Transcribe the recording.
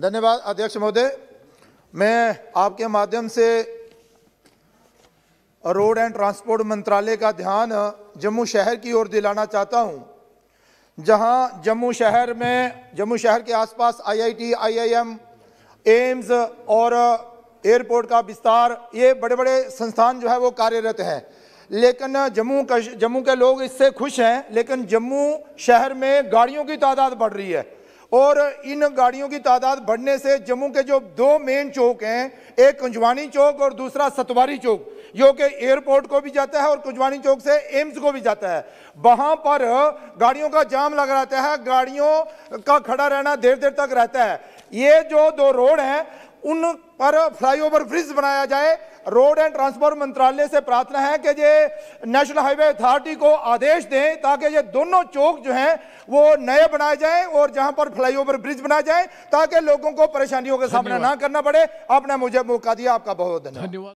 धन्यवाद अध्यक्ष महोदय मैं आपके माध्यम से रोड एंड ट्रांसपोर्ट मंत्रालय का ध्यान जम्मू शहर की ओर दिलाना चाहता हूं जहां जम्मू शहर में जम्मू शहर के आसपास आईआईटी, आईआईएम, एम्स और एयरपोर्ट का विस्तार ये बड़े बड़े संस्थान जो है वो कार्यरत हैं लेकिन जम्मू जम्मू के लोग इससे खुश हैं लेकिन जम्मू शहर में गाड़ियों की तादाद बढ़ रही है और इन गाड़ियों की तादाद बढ़ने से जम्मू के जो दो मेन चौक हैं एक कुंजवानी चौक और दूसरा सतवारी चौक जो कि एयरपोर्ट को भी जाता है और कुंजवानी चौक से एम्स को भी जाता है वहाँ पर गाड़ियों का जाम लग रहता है गाड़ियों का खड़ा रहना देर देर तक रहता है ये जो दो रोड हैं उन पर फ्लाईओवर ब्रिज बनाया जाए रोड एंड ट्रांसपोर्ट मंत्रालय से प्रार्थना है कि ये नेशनल हाईवे अथॉरिटी को आदेश दें ताकि ये दोनों चौक जो हैं वो नए बनाए जाएं और जहां पर फ्लाईओवर ब्रिज बनाए जाएं ताकि लोगों को परेशानियों का सामना ना करना पड़े आपने मुझे मौका दिया आपका बहुत धन्यवाद